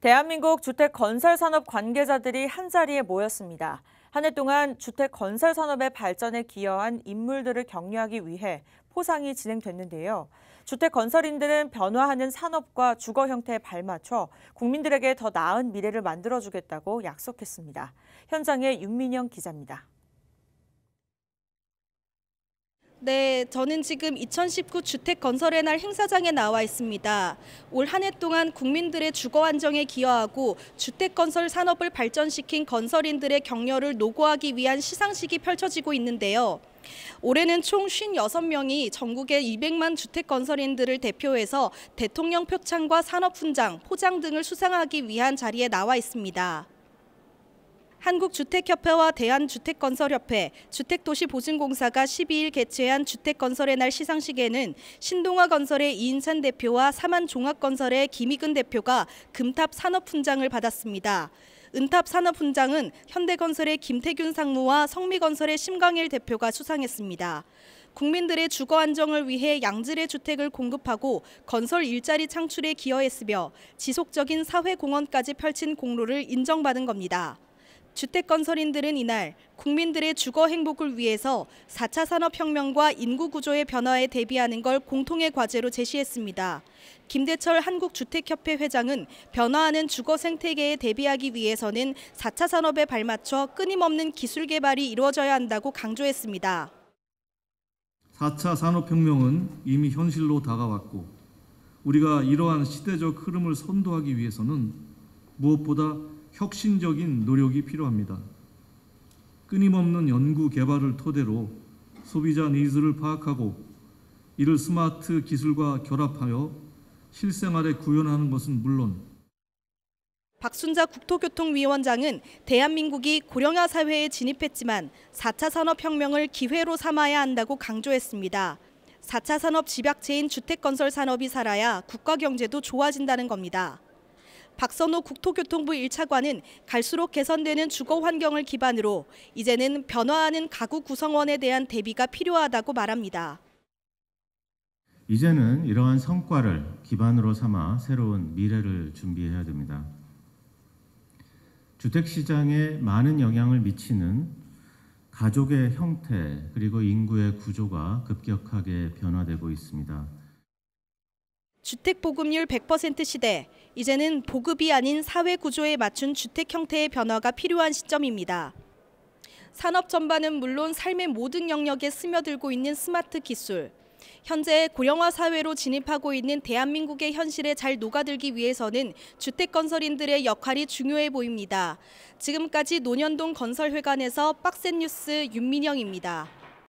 대한민국 주택 건설 산업 관계자들이 한자리에 모였습니다. 한 해 동안 주택 건설 산업의 발전에 기여한 인물들을 격려하기 위해 포상이 진행됐는데요. 주택 건설인들은 변화하는 산업과 주거 형태에 발맞춰 국민들에게 더 나은 미래를 만들어주겠다고 약속했습니다. 현장의 윤민영 기자입니다. 네, 저는 지금 2019 주택 건설의 날 행사장에 나와 있습니다. 올 한 해 동안 국민들의 주거 안정에 기여하고 주택 건설 산업을 발전시킨 건설인들의 격려를 노고하기 위한 시상식이 펼쳐지고 있는데요. 올해는 총 56명이 전국의 200만 주택 건설인들을 대표해서 대통령 표창과 산업 훈장, 포장 등을 수상하기 위한 자리에 나와 있습니다. 한국주택협회와 대한주택건설협회, 주택도시보증공사가 12일 개최한 주택건설의 날 시상식에는 신동화 건설의 이인찬 대표와 사만종합건설의 김익은 대표가 금탑 산업훈장을 받았습니다. 은탑 산업훈장은 현대건설의 김태균 상무와 성미건설의 심광일 대표가 수상했습니다. 국민들의 주거 안정을 위해 양질의 주택을 공급하고 건설 일자리 창출에 기여했으며 지속적인 사회 공헌까지 펼친 공로를 인정받은 겁니다. 주택건설인들은 이날 국민들의 주거 행복을 위해서 4차 산업혁명과 인구구조의 변화에 대비하는 걸 공통의 과제로 제시했습니다. 김대철 한국주택협회 회장은 변화하는 주거 생태계에 대비하기 위해서는 4차 산업에 발맞춰 끊임없는 기술 개발이 이루어져야 한다고 강조했습니다. 4차 산업혁명은 이미 현실로 다가왔고 우리가 이러한 시대적 흐름을 선도하기 위해서는 무엇보다 혁신적인 노력이 필요합니다. 끊임없는 연구 개발을 토대로 소비자 니즈를 파악하고 이를 스마트 기술과 결합하여 실생활에 구현하는 것은 물론 박순자 국토교통위원장은 대한민국이 고령화 사회에 진입했지만 4차 산업혁명을 기회로 삼아야 한다고 강조했습니다. 4차 산업 집약체인 주택건설 산업이 살아야 국가 경제도 좋아진다는 겁니다. 박선호 국토교통부 1차관은 갈수록 개선되는 주거 환경을 기반으로 이제는 변화하는 가구 구성원에 대한 대비가 필요하다고 말합니다. 이제는 이러한 성과를 기반으로 삼아 새로운 미래를 준비해야 됩니다. 주택 시장에 많은 영향을 미치는 가족의 형태 그리고 인구의 구조가 급격하게 변화되고 있습니다. 주택보급률 100% 시대, 이제는 보급이 아닌 사회 구조에 맞춘 주택 형태의 변화가 필요한 시점입니다. 산업 전반은 물론 삶의 모든 영역에 스며들고 있는 스마트 기술, 현재 고령화 사회로 진입하고 있는 대한민국의 현실에 잘 녹아들기 위해서는 주택 건설인들의 역할이 중요해 보입니다. 지금까지 논현동 건설회관에서 빡센 뉴스 윤민영입니다.